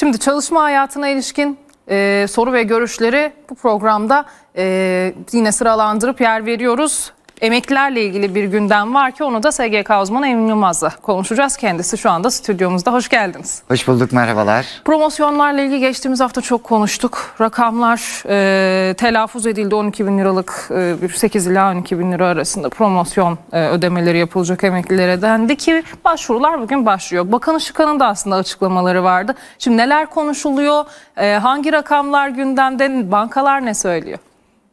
Şimdi çalışma hayatına ilişkin e, soru ve görüşleri bu programda e, yine sıralandırıp yer veriyoruz emeklilerle ilgili bir gündem var ki onu da SGK uzmanı Emin Yılmaz'la konuşacağız. Kendisi şu anda stüdyomuzda. Hoş geldiniz. Hoş bulduk merhabalar. Promosyonlarla ilgili geçtiğimiz hafta çok konuştuk. Rakamlar e, telaffuz edildi 12 bin liralık e, 8 ila 12 bin lira arasında promosyon e, ödemeleri yapılacak emeklilere dendi ki başvurular bugün başlıyor. Bakan Işıkan'ın da aslında açıklamaları vardı. Şimdi neler konuşuluyor? E, hangi rakamlar gündemde? Bankalar ne söylüyor?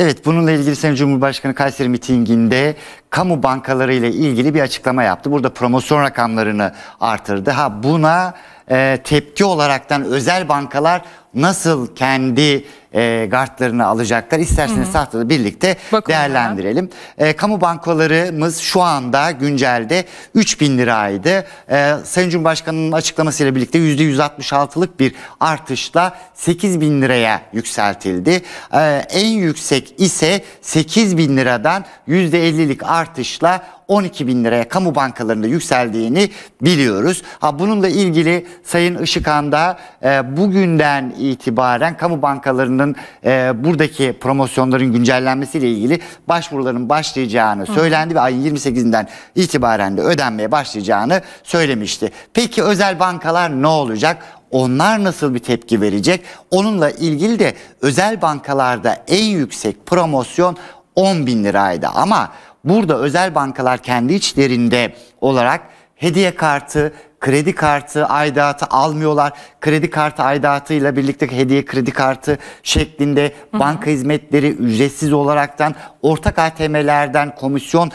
Evet bununla ilgili Sayın Cumhurbaşkanı Kayseri mitinginde kamu bankaları ile ilgili bir açıklama yaptı. Burada promosyon rakamlarını artırdı. Ha buna e, tepki olaraktan özel bankalar nasıl kendi e, gardlarını alacaklar. İsterseniz Hı haftada birlikte Bakın değerlendirelim. E, kamu bankalarımız şu anda güncelde 3 bin liraydı. E, Sayın Cumhurbaşkanı'nın açıklamasıyla birlikte %166'lık bir artışla 8 bin liraya yükseltildi. E, en yüksek ise 8 bin liradan %50'lik artışla 12 bin liraya kamu bankalarında yükseldiğini biliyoruz. Ha, bununla ilgili Sayın Işıkhan da e, bugünden itibaren kamu bankalarının e, buradaki promosyonların güncellenmesiyle ilgili başvuruların başlayacağını söylendi ve ayın 28'inden itibaren de ödenmeye başlayacağını söylemişti. Peki özel bankalar ne olacak? Onlar nasıl bir tepki verecek? Onunla ilgili de özel bankalarda en yüksek promosyon 10 bin liraydı ama burada özel bankalar kendi içlerinde olarak hediye kartı, kredi kartı aidatı almıyorlar. Kredi kartı aidatıyla birlikte hediye kredi kartı şeklinde hı hı. banka hizmetleri ücretsiz olaraktan ortak ATM'lerden komisyon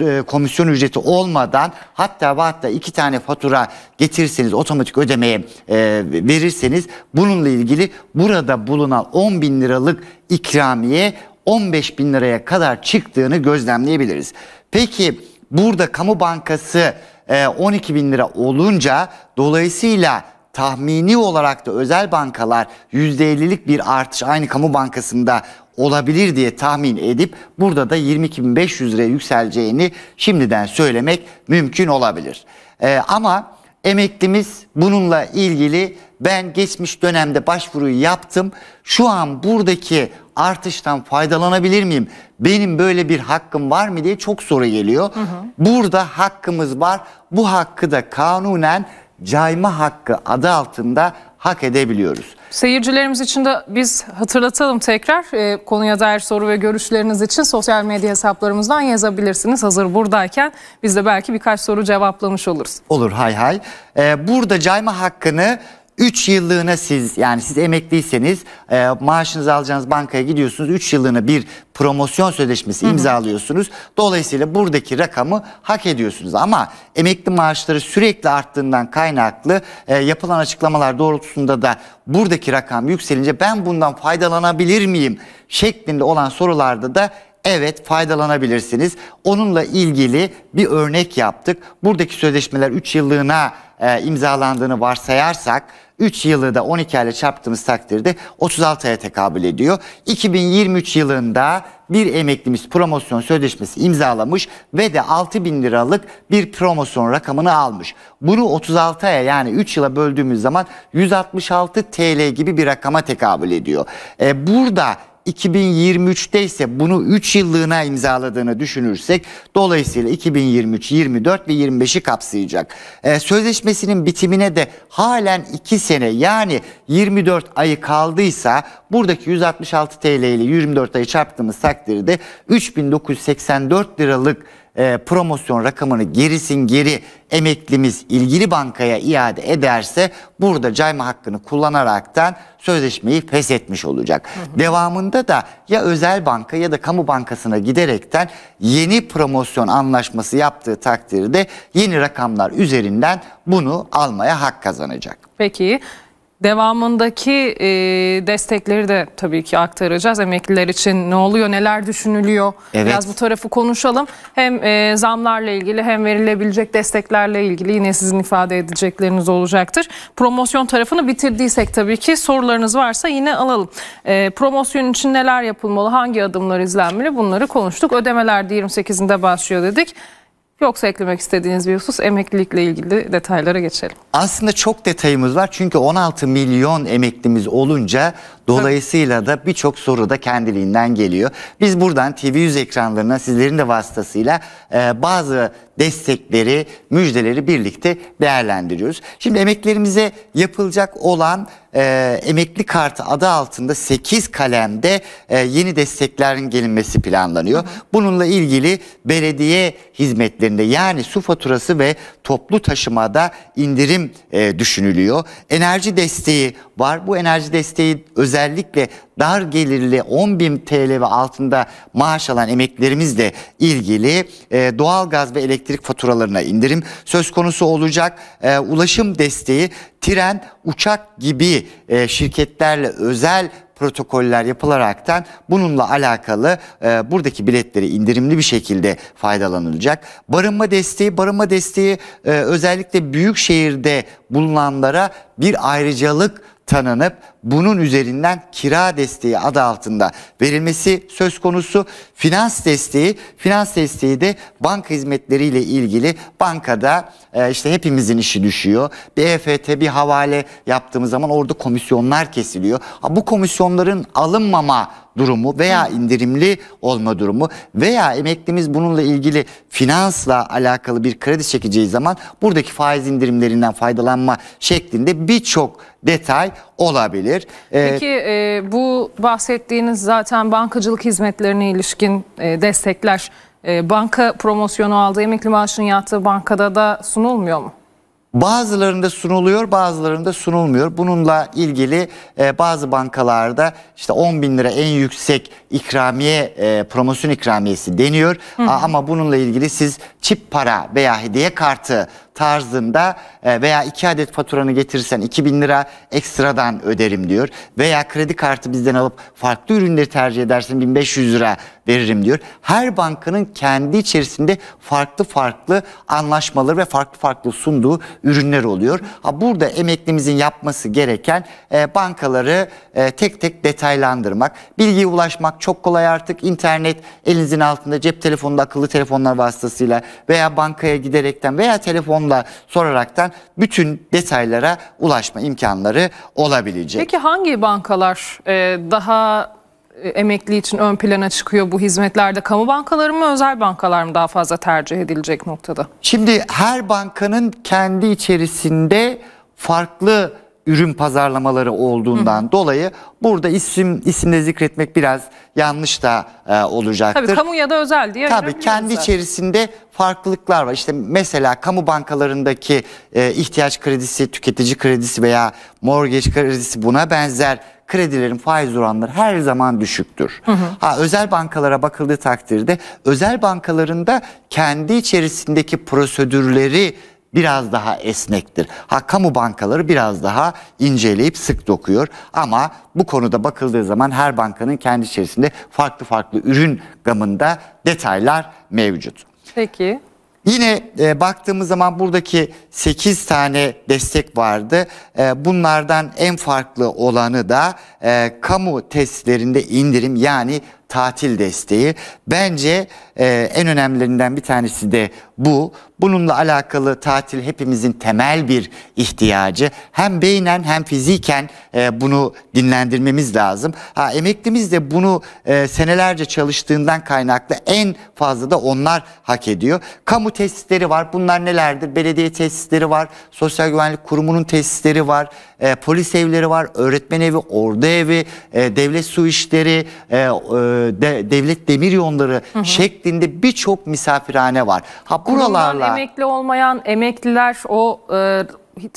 e, komisyon ücreti olmadan hatta hatta iki tane fatura getirirseniz otomatik ödemeye e, verirseniz bununla ilgili burada bulunan 10 bin liralık ikramiye 15 bin liraya kadar çıktığını gözlemleyebiliriz. Peki burada kamu bankası 12 e, bin lira olunca dolayısıyla tahmini olarak da özel bankalar %50'lik bir artış aynı kamu bankasında olabilir diye tahmin edip burada da 22.500 liraya yükseleceğini şimdiden söylemek mümkün olabilir. Ee, ama emeklimiz bununla ilgili ben geçmiş dönemde başvuruyu yaptım. Şu an buradaki artıştan faydalanabilir miyim? Benim böyle bir hakkım var mı diye çok soru geliyor. Hı hı. Burada hakkımız var. Bu hakkı da kanunen cayma hakkı adı altında hak edebiliyoruz. Seyircilerimiz için de biz hatırlatalım tekrar e, konuya dair soru ve görüşleriniz için sosyal medya hesaplarımızdan yazabilirsiniz. Hazır buradayken biz de belki birkaç soru cevaplamış oluruz. Olur hay hay. Ee, burada cayma hakkını 3 yıllığına siz yani siz emekliyseniz e, maaşınızı alacağınız bankaya gidiyorsunuz. 3 yıllığına bir promosyon sözleşmesi Hı -hı. imzalıyorsunuz. Dolayısıyla buradaki rakamı hak ediyorsunuz. Ama emekli maaşları sürekli arttığından kaynaklı e, yapılan açıklamalar doğrultusunda da buradaki rakam yükselince ben bundan faydalanabilir miyim şeklinde olan sorularda da Evet faydalanabilirsiniz. Onunla ilgili bir örnek yaptık. Buradaki sözleşmeler 3 yıllığına e, imzalandığını varsayarsak 3 yılı da 12 ayla çarptığımız takdirde 36 aya tekabül ediyor. 2023 yılında bir emeklimiz promosyon sözleşmesi imzalamış ve de 6 bin liralık bir promosyon rakamını almış. Bunu 36 aya yani 3 yıla böldüğümüz zaman 166 TL gibi bir rakama tekabül ediyor. E, burada 2023'te ise bunu 3 yıllığına imzaladığını düşünürsek dolayısıyla 2023, 24 ve 25'i kapsayacak. Ee, sözleşmesinin bitimine de halen 2 sene yani 24 ayı kaldıysa buradaki 166 TL ile 24 ayı çarptığımız takdirde 3984 liralık e, promosyon rakamını gerisin geri emeklimiz ilgili bankaya iade ederse burada cayma hakkını kullanaraktan sözleşmeyi feshetmiş olacak. Hı hı. Devamında da ya özel banka ya da kamu bankasına giderekten yeni promosyon anlaşması yaptığı takdirde yeni rakamlar üzerinden bunu almaya hak kazanacak. Peki Devamındaki e, destekleri de tabii ki aktaracağız. Emekliler için ne oluyor, neler düşünülüyor? Evet. Biraz bu tarafı konuşalım. Hem e, zamlarla ilgili hem verilebilecek desteklerle ilgili yine sizin ifade edecekleriniz olacaktır. Promosyon tarafını bitirdiysek tabii ki sorularınız varsa yine alalım. E, promosyon için neler yapılmalı, hangi adımlar izlenmeli bunları konuştuk. Ödemeler de 28'inde başlıyor dedik. Yoksa eklemek istediğiniz bir husus emeklilikle ilgili detaylara geçelim. Aslında çok detayımız var çünkü 16 milyon emeklimiz olunca dolayısıyla da birçok soru da kendiliğinden geliyor. Biz buradan TV100 ekranlarına sizlerin de vasıtasıyla e, bazı destekleri, müjdeleri birlikte değerlendiriyoruz. Şimdi emeklerimize yapılacak olan e, emekli kartı adı altında 8 kalemde e, yeni desteklerin gelinmesi planlanıyor. Bununla ilgili belediye hizmetlerinde yani su faturası ve toplu taşımada indirim e, düşünülüyor. Enerji desteği var. Bu enerji desteği özellikle dar gelirli 10 bin TL ve altında maaş alan emeklerimizle ilgili e, doğal gaz ve elektrik faturalarına indirim söz konusu olacak. E, ulaşım desteği tren, uçak gibi e, şirketlerle özel protokoller yapılaraktan bununla alakalı e, buradaki biletleri indirimli bir şekilde faydalanılacak. Barınma desteği, barınma desteği e, özellikle büyük şehirde bulunanlara bir ayrıcalık tanınıp bunun üzerinden kira desteği adı altında verilmesi söz konusu. Finans desteği, finans desteği de banka hizmetleriyle ilgili bankada e, işte hepimizin işi düşüyor. Bir EFT bir havale yaptığımız zaman orada komisyonlar kesiliyor. Ha, bu komisyonların alınmama durumu veya indirimli olma durumu veya emeklimiz bununla ilgili finansla alakalı bir kredi çekeceği zaman buradaki faiz indirimlerinden faydalanma şeklinde birçok detay olabilir olabilir. Ee, Peki e, bu bahsettiğiniz zaten bankacılık hizmetlerine ilişkin e, destekler e, banka promosyonu aldığı emekli maaşın yattığı bankada da sunulmuyor mu? Bazılarında sunuluyor bazılarında sunulmuyor. Bununla ilgili e, bazı bankalarda işte 10 bin lira en yüksek ikramiye e, promosyon ikramiyesi deniyor. Hı hı. Ama bununla ilgili siz çip para veya hediye kartı tarzında e, veya iki adet faturanı getirirsen 2000 lira ekstradan öderim diyor. Veya kredi kartı bizden alıp farklı ürünleri tercih edersin 1500 lira veririm diyor. Her bankanın kendi içerisinde farklı farklı anlaşmaları ve farklı farklı sunduğu ürünler oluyor. Ha burada emeklimizin yapması gereken e, bankaları e, tek tek detaylandırmak. Bilgiye ulaşmak çok kolay artık. İnternet elinizin altında cep telefonunda akıllı telefonlar vasıtasıyla veya bankaya giderekten veya telefon sorumla soraraktan bütün detaylara ulaşma imkanları olabilecek. Peki hangi bankalar e, daha e, emekli için ön plana çıkıyor bu hizmetlerde? Kamu bankaları mı özel bankalar mı daha fazla tercih edilecek noktada? Şimdi her bankanın kendi içerisinde farklı ürün pazarlamaları olduğundan Hı. dolayı burada isim isimle zikretmek biraz yanlış da e, olacaktır. Tabii kamu ya da özel diye Tabii kendi zaten. içerisinde farklılıklar var. İşte mesela kamu bankalarındaki e, ihtiyaç kredisi, tüketici kredisi veya mortgage kredisi buna benzer kredilerin faiz oranları her zaman düşüktür. Hı hı. Ha özel bankalara bakıldığı takdirde özel bankalarında kendi içerisindeki prosedürleri biraz daha esnektir. Ha kamu bankaları biraz daha inceleyip sık dokuyor ama bu konuda bakıldığı zaman her bankanın kendi içerisinde farklı farklı ürün gamında detaylar mevcut. Peki. Yine e, baktığımız zaman buradaki 8 tane destek vardı. E, bunlardan en farklı olanı da e, kamu testlerinde indirim yani tatil desteği. Bence e, en önemlilerinden bir tanesi de bu. Bununla alakalı tatil hepimizin temel bir ihtiyacı. Hem beynen hem fiziken e, bunu dinlendirmemiz lazım. Ha, emeklimiz de bunu e, senelerce çalıştığından kaynaklı en fazla da onlar hak ediyor. Kamu tesisleri var. Bunlar nelerdir? Belediye tesisleri var. Sosyal Güvenlik Kurumu'nun tesisleri var. E, polis evleri var. Öğretmen evi, ordu evi, e, devlet su işleri, e, e, de, devlet demir yolları hı hı. şeklinde birçok misafirhane var. Ha, buralarla. emekli olmayan emekliler o e,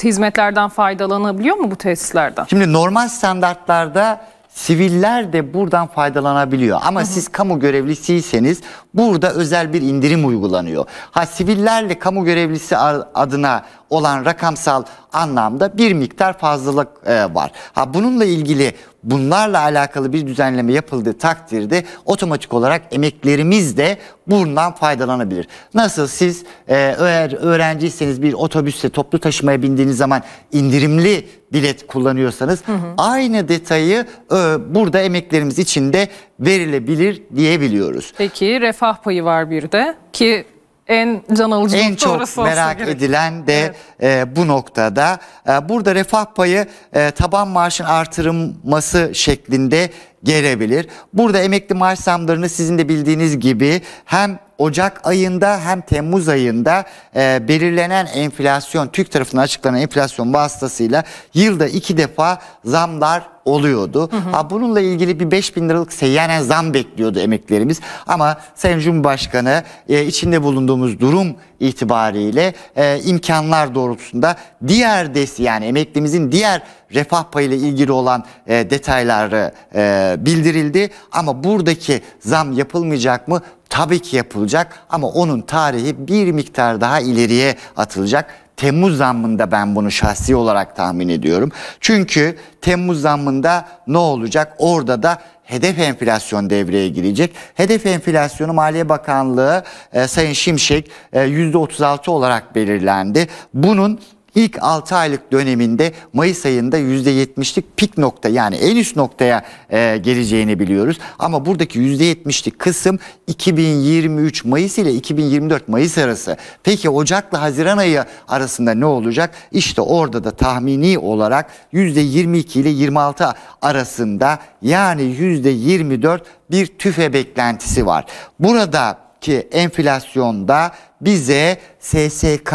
hizmetlerden faydalanabiliyor mu bu tesislerden? Şimdi normal standartlarda siviller de buradan faydalanabiliyor. Ama hı hı. siz kamu görevlisiyseniz Burada özel bir indirim uygulanıyor. Ha sivillerle kamu görevlisi adına olan rakamsal anlamda bir miktar fazlalık e, var. Ha bununla ilgili bunlarla alakalı bir düzenleme yapıldığı takdirde otomatik olarak emeklerimiz de bundan faydalanabilir. Nasıl siz e, eğer öğrenciyseniz bir otobüste toplu taşımaya bindiğiniz zaman indirimli bilet kullanıyorsanız hı hı. aynı detayı e, burada emeklerimiz için de verilebilir diyebiliyoruz. Peki refah payı var bir de ki en can alıcı en çok merak gerek. edilen de evet. e, bu noktada e, burada refah payı e, taban maaşın artırılması şeklinde gelebilir. Burada emekli maaş zamlarını sizin de bildiğiniz gibi hem Ocak ayında hem Temmuz ayında e, belirlenen enflasyon, TÜİK tarafından açıklanan enflasyon vasıtasıyla yılda iki defa zamlar oluyordu. Hı hı. Ha, bununla ilgili bir 5 bin liralık seyyane zam bekliyordu emeklerimiz. Ama Sayın Cumhurbaşkanı e, içinde bulunduğumuz durum itibariyle e, imkanlar doğrultusunda diğer desi yani emeklimizin diğer refah payıyla ilgili olan e, detayları e, bildirildi. Ama buradaki zam yapılmayacak mı? Tabii ki yapılacak ama onun tarihi bir miktar daha ileriye atılacak. Temmuz zammında ben bunu şahsi olarak tahmin ediyorum. Çünkü Temmuz zammında ne olacak? Orada da hedef enflasyon devreye girecek. Hedef enflasyonu Maliye Bakanlığı e, Sayın Şimşek e, %36 olarak belirlendi. Bunun ilk 6 aylık döneminde Mayıs ayında %70'lik pik nokta yani en üst noktaya e, geleceğini biliyoruz. Ama buradaki %70'lik kısım 2023 Mayıs ile 2024 Mayıs arası. Peki Ocak'la Haziran ayı arasında ne olacak? İşte orada da tahmini olarak %22 ile 26 arasında yani %24 bir tüfe beklentisi var. Buradaki enflasyonda bize SSK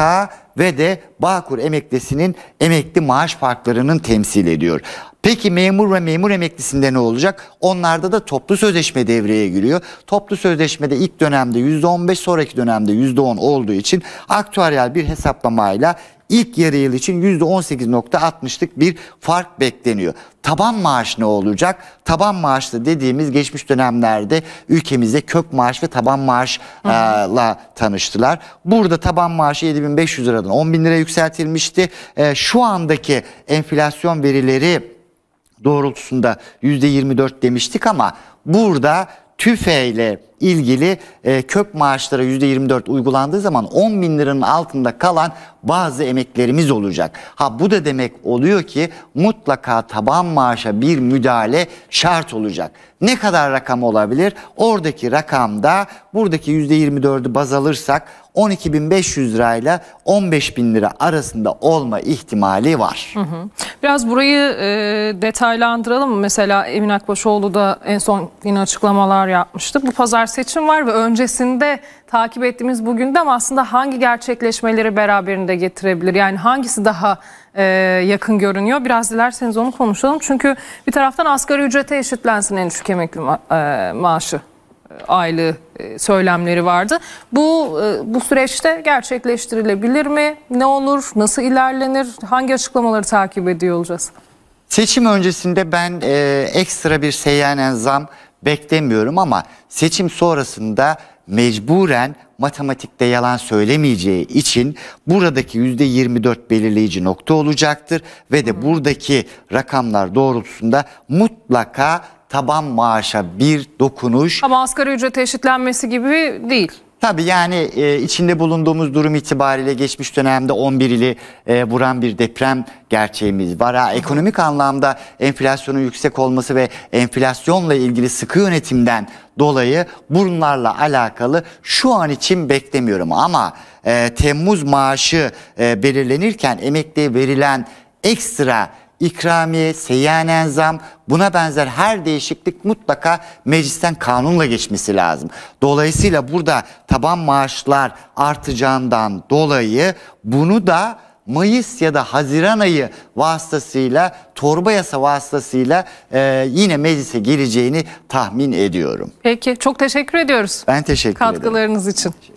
ve de Bağkur emeklisinin emekli maaş farklarının temsil ediyor. Peki memur ve memur emeklisinde ne olacak? Onlarda da toplu sözleşme devreye giriyor. Toplu sözleşmede ilk dönemde %15 sonraki dönemde %10 olduğu için aktüeryal bir hesaplamayla ilk yarı yıl için %18.60'lık bir fark bekleniyor. Taban maaş ne olacak? Taban maaşlı dediğimiz geçmiş dönemlerde ülkemizde kök maaş ve taban maaşla tanıştılar. Burada taban maaşı 7500 liradan 10 bin lira yükseltilmişti. E, şu andaki enflasyon verileri doğrultusunda %24 demiştik ama burada TÜFE ile ilgili e, kök maaşlara %24 uygulandığı zaman 10 bin liranın altında kalan bazı emeklerimiz olacak. Ha bu da demek oluyor ki mutlaka taban maaşa bir müdahale şart olacak. Ne kadar rakam olabilir? Oradaki rakamda buradaki %24'ü baz alırsak 12.500 lirayla 15.000 lira arasında olma ihtimali var. Hı hı. Biraz burayı e, detaylandıralım. Mesela Emin Akbaşoğlu da en son yine açıklamalar yapmıştı. Bu pazar seçim var ve öncesinde takip ettiğimiz bu gündem aslında hangi gerçekleşmeleri beraberinde getirebilir? Yani hangisi daha e, yakın görünüyor? Biraz dilerseniz onu konuşalım. Çünkü bir taraftan asgari ücrete eşitlensin en düşük emekli ma e, maaşı e, aylığı e, söylemleri vardı. Bu e, bu süreçte gerçekleştirilebilir mi? Ne olur? Nasıl ilerlenir? Hangi açıklamaları takip ediyor olacağız? Seçim öncesinde ben e, ekstra bir seyyanen zam beklemiyorum ama seçim sonrasında mecburen matematikte yalan söylemeyeceği için buradaki %24 belirleyici nokta olacaktır ve de buradaki rakamlar doğrultusunda mutlaka taban maaşa bir dokunuş. Ama asgari ücret eşitlenmesi gibi değil. Tabii yani e, içinde bulunduğumuz durum itibariyle geçmiş dönemde 11 ili e, vuran bir deprem gerçeğimiz var. Ha, ekonomik anlamda enflasyonun yüksek olması ve enflasyonla ilgili sıkı yönetimden dolayı bunlarla alakalı şu an için beklemiyorum. Ama e, Temmuz maaşı e, belirlenirken emekliye verilen ekstra ikramiye, seyyanen zam buna benzer her değişiklik mutlaka meclisten kanunla geçmesi lazım. Dolayısıyla burada taban maaşlar artacağından dolayı bunu da Mayıs ya da Haziran ayı vasıtasıyla torba yasa vasıtasıyla e, yine meclise gireceğini tahmin ediyorum. Peki çok teşekkür ediyoruz. Ben teşekkür Katkılarınız ederim. Katkılarınız için.